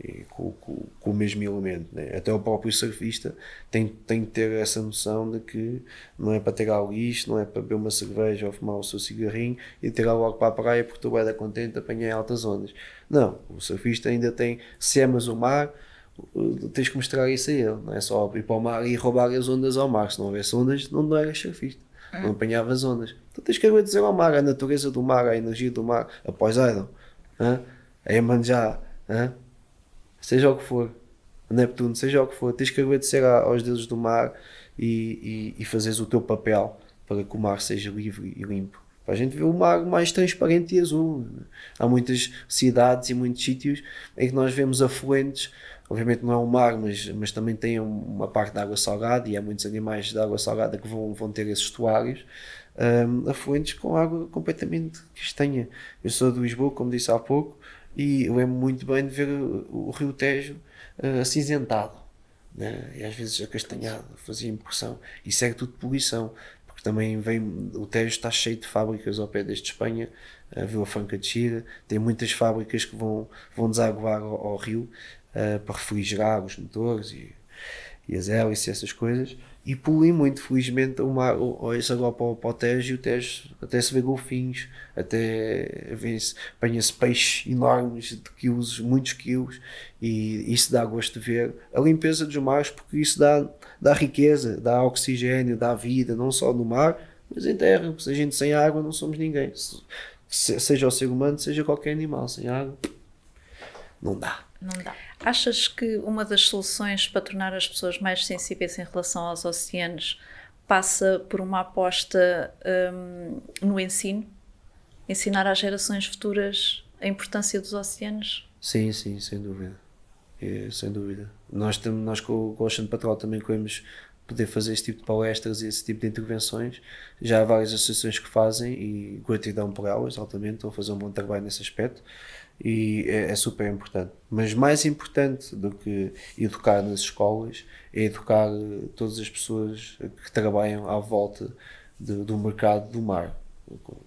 [SPEAKER 3] E com, com, com o mesmo elemento. Né? Até o próprio surfista tem, tem que ter essa noção de que não é para tirar o lixo, não é para beber uma cerveja ou fumar o seu cigarrinho e tirar logo para a praia porque tu vai dar contente, apanhar altas ondas. Não, o surfista ainda tem, se amas é o mar, tens que mostrar isso a ele, não é só ir para o mar e roubar as ondas ao mar, se não houvesse ondas não, não eras surfista, é. não apanhavas ondas. Então tens que agradecer ao mar, a natureza do mar, a energia do mar, a Poseidon, a Emanjá, seja o que for, a Neptuno, seja o que for, tens que agradecer aos deuses do mar e, e, e fazeres o teu papel para que o mar seja livre e limpo. a gente vê o mar mais transparente e azul. Há muitas cidades e muitos sítios em que nós vemos afluentes obviamente não é um mar, mas, mas também tem uma parte de água salgada e há muitos animais de água salgada que vão, vão ter esses estuários um, afluentes com água completamente castanha. Eu sou de Lisboa, como disse há pouco, e eu lembro muito bem de ver o, o Rio Tejo uh, acinzentado. Né? E às vezes acastanhado, fazia impressão. Isso é tudo poluição, porque também vem, o Tejo está cheio de fábricas ao pé deste Espanha, a Vila Franca de Xira, tem muitas fábricas que vão, vão desaguar ao, ao rio eh, para refrigerar os motores e, e as hélices, essas coisas. E poluí muito, felizmente, o mar, isso agora para, para o Tejo, o Tejo até se vê golfinhos, até apanha-se peixes enormes de quilos, muitos quilos, e isso dá gosto de ver. A limpeza dos mares, porque isso dá, dá riqueza, dá oxigênio, dá vida, não só no mar, mas em terra. Se a gente sem água não somos ninguém. Se, seja o ser humano, seja qualquer animal, sem água, não dá.
[SPEAKER 2] Não dá. Achas que uma das soluções para tornar as pessoas mais sensíveis em relação aos oceanos passa por uma aposta hum, no ensino? Ensinar às gerações futuras a importância dos oceanos?
[SPEAKER 3] Sim, sim, sem dúvida. É, sem dúvida. Nós, temos, nós com, com o Ocean Patrol também queremos poder fazer esse tipo de palestras e esse tipo de intervenções. Já há várias associações que fazem e gratidão por elas, altamente, estão a fazer um bom trabalho nesse aspecto e é, é, super importante. Mas mais importante do que educar nas escolas é educar eh, todas as pessoas que trabalham à volta de, do mercado do mar,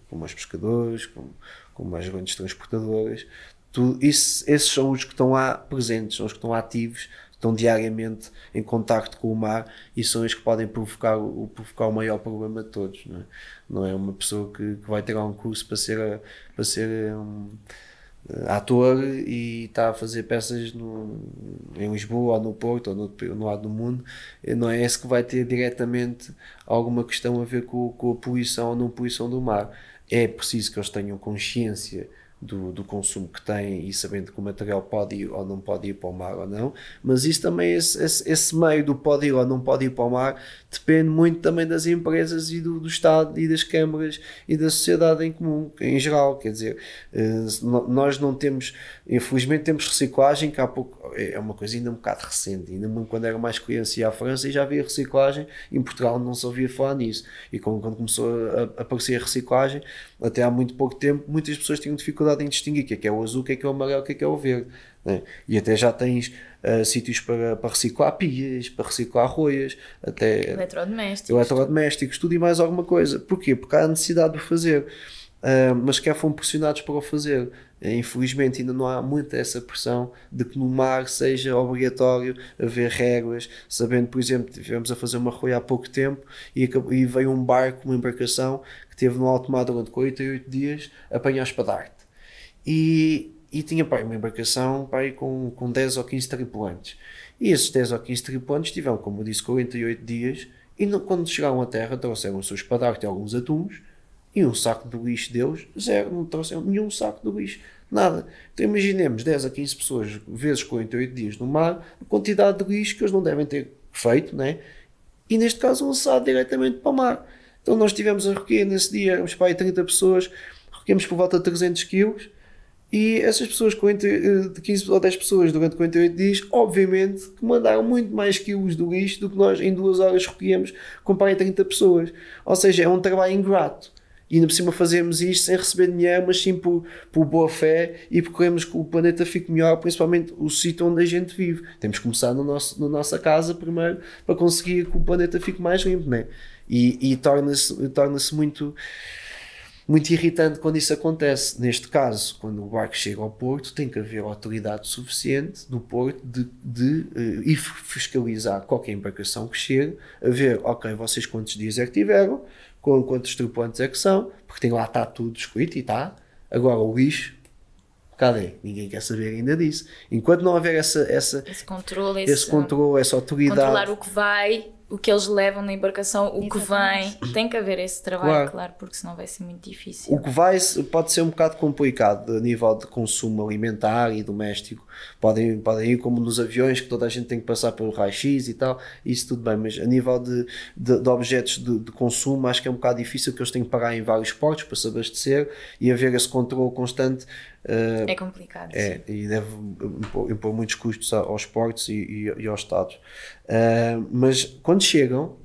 [SPEAKER 3] como os pescadores, como, como as grandes transportadoras. Tudo, isso, esses são os que estão lá presentes, são os que estão ativos, estão diariamente em contacto com o mar e são os que podem provocar o, provocar o maior problema de todos. Não é, não é uma pessoa que, que vai ter um curso para ser, eh, para ser eh, um, eh, ator e está a fazer peças no, em Lisboa ou no Porto ou no, no lado do mundo, eh, não é esse que vai ter diretamente alguma questão a ver com, com a poluição ou não poluição do mar. É preciso que eles tenham consciência do, do, consumo que tem e sabendo que o material pode ir ou não pode ir para o mar ou não, mas isso também, esse, esse, esse meio do pode ir ou não pode ir para o mar, depende muito também das empresas e do, do Estado e das câmaras e da sociedade em comum, em geral, quer dizer, eh, nós não temos, infelizmente temos reciclagem que há pouco, é, é uma coisa ainda um bocado recente, ainda quando era mais criança ia à França e já havia reciclagem, em Portugal não se ouvia falar nisso, e quando, quando começou a, a aparecer a reciclagem, até há muito pouco tempo, muitas pessoas tinham dificuldade em distinguir o que é que é o azul, o que é que é o amarelo, o que é que é o verde. Né? E até já tens uh, sítios para, para reciclar pias, para reciclar roias, até
[SPEAKER 1] eletrodomésticos.
[SPEAKER 3] eletrodomésticos, tudo e mais alguma coisa. Porquê? Porque há a necessidade de o fazer. Uh, mas que foram pressionados para o fazer. Infelizmente, ainda não há muita essa pressão de que no mar seja obrigatório haver regras. Sabendo, por exemplo, tivemos a fazer uma roia há pouco tempo e, e veio um barco, uma embarcação, teve no automóvel durante 48 dias, apanhou espadarte. E, e tinha pá, uma embarcação pá, com, com 10 ou 15 tripulantes. E esses 10 ou 15 tripulantes tiveram, como eu disse, 48 dias e no, quando chegaram à Terra trouxeram o seu espadarte e alguns atuns e um saco de lixo deles, zero, não trouxeram nenhum saco de lixo, nada. Então imaginemos 10 a 15 pessoas vezes 48 dias no mar, a quantidade de lixo que eles não devem ter feito, né? e neste caso lançado diretamente para o mar. Então nós tivemos a roquear nesse dia, éramos para aí 30 pessoas, roqueamos por volta de 300 quilos e essas pessoas com entre, eh, de 15 ou 10 pessoas durante 48 dias, obviamente que mandaram muito mais quilos do lixo do que nós em duas horas roqueamos com para aí 30 pessoas. Ou seja, é um trabalho ingrato. E ainda por cima fazemos isto sem receber dinheiro, mas sim por, por boa fé e porque queremos que o planeta fique melhor, principalmente o sítio onde a gente vive. Temos que começar no nosso, na nossa casa primeiro para conseguir que o planeta fique mais limpo, não é? E, e torna-se torna muito muito irritante quando isso acontece. Neste caso, quando o barco chega ao Porto, tem que haver autoridade suficiente do Porto de, de, de eh, ir fiscalizar qualquer embarcação que chegue, a ver, ok, vocês quantos dias é que tiveram, com quantos tripulantes é que são, porque tem lá está tudo escrito e está. Agora o lixo, cadê? Ninguém quer saber ainda disso. Enquanto não houver essa, essa, esse
[SPEAKER 1] controle, esse, esse
[SPEAKER 3] controle essa autoridade. Controlar o
[SPEAKER 1] que vai o que eles levam na embarcação, o Exatamente. que vem. Tem que haver esse trabalho, claro. claro. porque senão vai ser muito difícil. O que
[SPEAKER 3] vai pode ser um bocado complicado a nível de consumo alimentar e doméstico. Podem, podem ir como nos aviões, que toda a gente tem que passar pelo raio-x e tal, isso tudo bem, mas a nível de, de, de objetos de, de, consumo, acho que é um bocado difícil que eles têm que parar em vários portos para se abastecer e haver esse controle constante Uh, é complicado. É, sim. e deve impor, impor, muitos custos aos portos e, e, e aos Estados. Uh, mas quando chegam,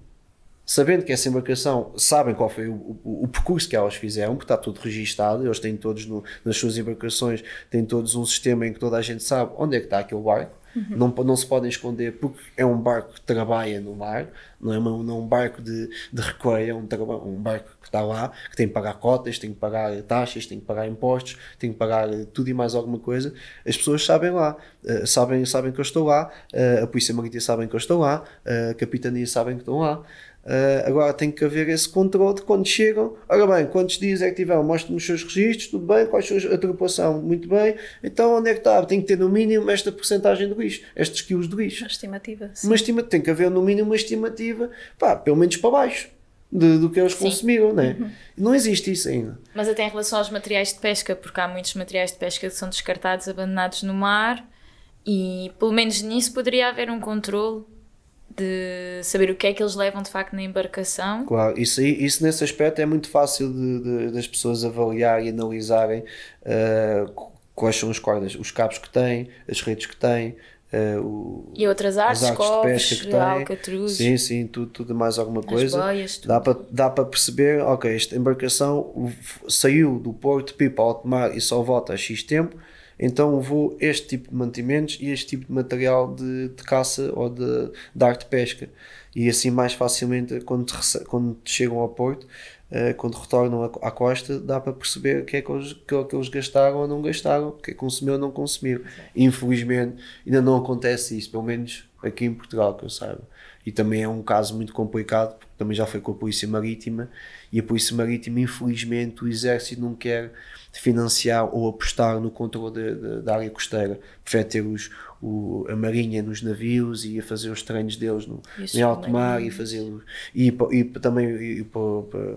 [SPEAKER 3] sabendo que essa embarcação, sabem qual foi o, o, o, percurso que elas fizeram, porque está tudo registado, eles têm todos no, nas suas embarcações, têm todos um sistema em que toda a gente sabe onde é que está aquele barco. Uhum. Não, não se podem esconder porque é um barco que trabalha no mar, não é, não é um barco de, de recolha, é um, um barco que está lá, que tem que pagar cotas, tem que pagar taxas, tem que pagar impostos, tem que pagar eh, tudo e mais alguma coisa. As pessoas sabem lá, uh, sabem, sabem que eu estou lá, uh, a Polícia Marítima sabem que eu estou lá, uh, a Capitania sabem que estão lá. Uh, agora tem que haver esse controle de quando chegam. Ora bem, quantos dias é que tiveram? Mostre-me os seus registros, tudo bem, quais são a tripulação? Muito bem. Então onde é que está? Tem que ter no mínimo esta porcentagem de lixo, estes quilos de lixo. Uma
[SPEAKER 2] estimativa. Sim. Uma
[SPEAKER 3] estimativa, tem que haver no mínimo uma estimativa, pá, pelo menos para baixo. De, do que eles sim. consumiram, né? Uhum. Não existe isso ainda.
[SPEAKER 1] Mas até em relação aos materiais de pesca, porque há muitos materiais de pesca que são descartados, abandonados no mar, e pelo menos nisso poderia haver um controle de saber o que é que eles levam de facto na embarcação.
[SPEAKER 3] Claro, isso, isso nesse aspecto é muito fácil de, de, das pessoas avaliar e analisarem uh, quais são as cordas, os cabos que têm, as redes que têm. Uh, o, e outras artes, artes de pesca que têm. sim, sim, tudo, tudo mais alguma coisa. Boias, dá para dá para perceber, ok, esta embarcação saiu do porto de Pipa ao mar e só volta a X tempo então vou este tipo de mantimentos e este tipo de material de, de caça ou de, de arte de pesca. E assim mais facilmente quando, te, quando te chegam ao porto, eh, quando retornam à costa, dá para perceber o que é que eles, que, que eles gastaram ou não gastaram, o que é que consumiu ou não consumiu. Infelizmente ainda não acontece isso, pelo menos aqui em Portugal que eu saiba. E também é um caso muito complicado, porque também já foi com a Polícia Marítima e a é Polícia Marítima, infelizmente, o Exército não quer financiar ou apostar no controle da área costeira. Prefere ter os, o, a marinha nos navios e a fazer os treinos deles no, em alto mar é e fazer E, e, também para,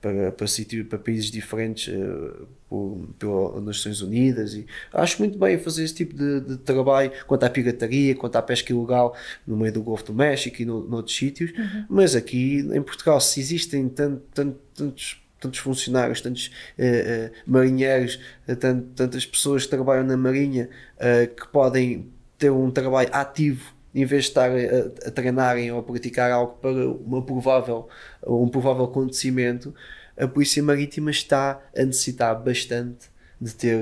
[SPEAKER 3] para, para, sítio, para países diferentes uh, por, pelas Nações Unidas e acho muito bem fazer esse tipo de, de, trabalho quanto à pirataria, quanto à pesca ilegal no meio do Golfo do México e no, noutros sítios, uhum. mas aqui em Portugal se existem tanto, tanto, tantos tantos funcionários, tantos uh, uh, marinheiros, tant, tantas pessoas que trabalham na marinha que podem ter um trabalho ativo em vez de estar a, a treinarem ou a praticar algo para uma provável, um provável acontecimento, a Polícia Marítima está a necessitar bastante de ter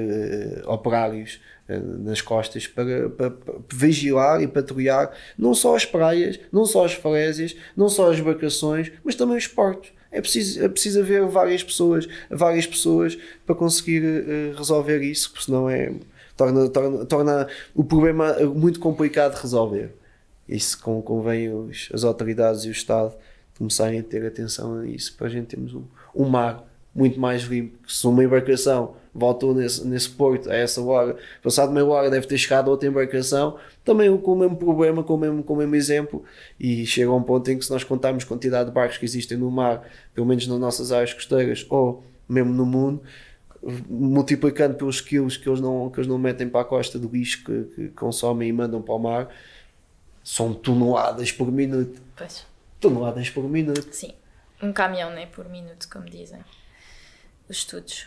[SPEAKER 3] uh, operários uh, nas costas para, para, para, vigilar e patrulhar não só as praias, não só as falésias, não só as embarcações, mas também os portos. É preciso, é preciso haver várias pessoas, várias pessoas para conseguir uh, resolver isso, porque senão é, torna, torna, torna o problema muito complicado de resolver. Isso convém os, as autoridades e o Estado começarem a ter atenção a isso para a gente termos um, um mar muito mais limpo. Se uma embarcação voltou nesse, nesse porto a essa hora, passado meia hora deve ter chegado outra embarcação, também com o mesmo problema, com o mesmo, com o mesmo exemplo, e chega a um ponto em que se nós contarmos a quantidade de barcos que existem no mar, pelo menos nas nossas áreas costeiras ou mesmo no mundo, multiplicando pelos quilos que eles não, que eles não metem para a costa do lixo que, que consomem e mandam para o mar, são toneladas por minuto. Pois. Toneladas por minuto. Sim.
[SPEAKER 1] Um caminhão, né? Por minuto, como dizem os estudos.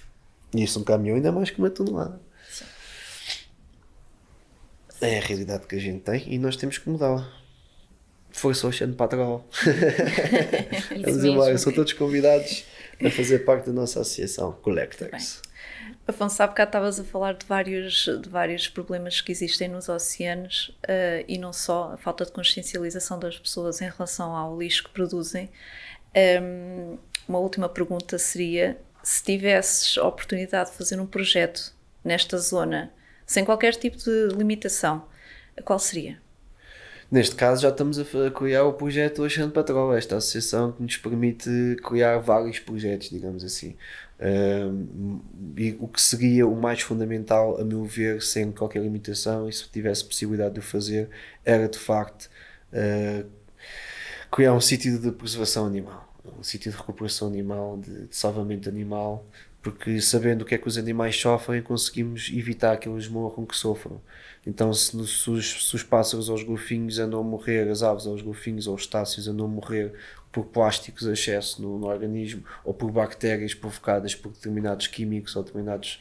[SPEAKER 3] E isso, um caminhão ainda é mais que uma tonelada. Sim. É a realidade que a gente tem e nós temos que mudá-la. Força Oceano Patrol. Vamos embora, são todos convidados a fazer parte da nossa associação Collectors. Bem.
[SPEAKER 2] Afonso, há que estavas a falar de vários, de vários problemas que existem nos oceanos uh, e não só a falta de consciencialização das pessoas em relação ao lixo que produzem. Um, ehm, uma última pergunta seria: se tivesses a oportunidade de fazer um projeto nesta zona, sem qualquer tipo de limitação, qual seria?
[SPEAKER 3] Neste caso, já estamos a criar o projeto Oxente Patrol, esta associação que nos permite criar vários projetos, digamos assim. e o que seria o mais fundamental, a meu ver, sem qualquer limitação, e se tivesse possibilidade de o fazer, era de facto uh, criar um sítio de preservação animal, um sítio de recuperação animal, de, de salvamento animal, porque sabendo o que é que os animais sofrem, conseguimos evitar que eles morram que sofram. Então, se, se, os, se os pássaros aos golfinhos andam a morrer, as aves aos golfinhos ou os estácios andam a morrer por plásticos a excesso no, no, organismo ou por bactérias provocadas por determinados químicos ou determinadas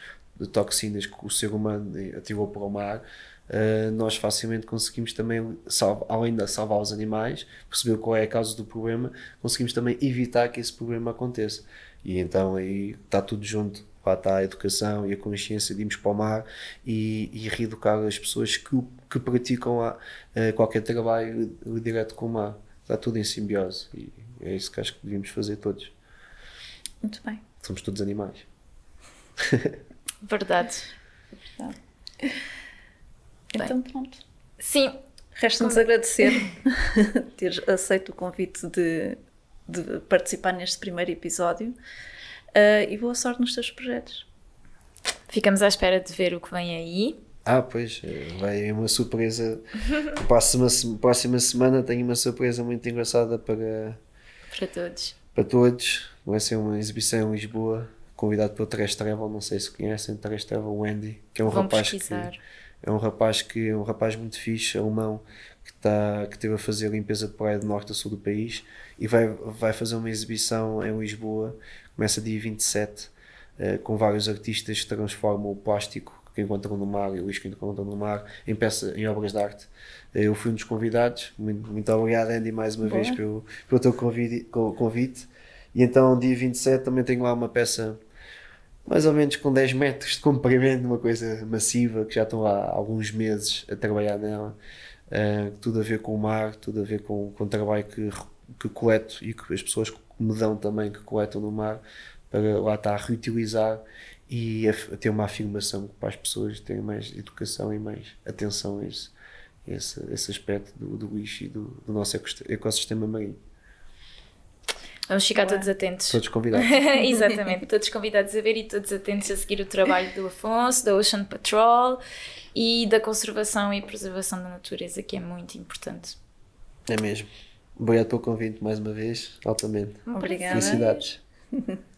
[SPEAKER 3] toxinas que o ser humano ativou para o mar, uh, nós facilmente conseguimos também, além de salvar os animais, perceber qual é a causa do problema, conseguimos também evitar que esse problema aconteça. E então aí está tudo junto está a educação e a consciência de irmos para o mar e, e reeducar as pessoas que, que praticam a, a qualquer trabalho direto com o mar. Está tudo em simbiose e é isso que acho que devíamos fazer todos. Muito bem. Somos todos animais.
[SPEAKER 2] Verdade. Verdade. Então pronto. Sim. Resta-nos agradecer teres aceito o convite de, de participar neste primeiro episódio. Uh, e boa sorte nos teus projetos. Ficamos à espera de
[SPEAKER 1] ver o que vem aí.
[SPEAKER 3] Ah, pois, eh, vai uma surpresa. próxima, próxima semana tenho uma surpresa muito engraçada para. Para todos. Para todos. Vai ser uma exibição em Lisboa, convidado pelo Trash Travel. Não sei se conhecem Trash Travel, o Andy, que é um Vão rapaz pesquisar. que. É um rapaz que é um rapaz muito fixe, alemão, que, tá, que teve a fazer a limpeza de praia do norte a sul do país e vai, vai fazer uma exibição em Lisboa Começa dia 27, uh, eh, com vários artistas que transformam o plástico que encontram no mar e o lixo que encontram no mar em, peça, em obras de arte. Eh, eu fui um dos convidados. Muito, muito obrigado, Andy, mais uma vez pelo, pelo teu convite, convite. E então, dia 27, também tenho lá uma peça mais ou menos com 10 metros de comprimento, uma coisa massiva que já estão lá há alguns meses a trabalhar nela. Uh, tudo a ver com o mar, tudo a ver com, com o trabalho que que coleto e que as pessoas me dão também que coletam no mar para lá estar a reutilizar e a, a ter uma afirmação para as pessoas terem mais educação e mais atenção a esse, esse, esse aspecto do, do lixo e do, do nosso ecossistema marinho.
[SPEAKER 1] Vamos ficar Olá. todos atentos. Todos convidados. Exatamente, todos convidados a ver e todos atentos a seguir o trabalho do Afonso, da Ocean Patrol e da conservação e preservação da natureza, que é muito importante.
[SPEAKER 3] É mesmo. Obrigado pelo convite mais uma vez, altamente. Obrigada. Felicidades.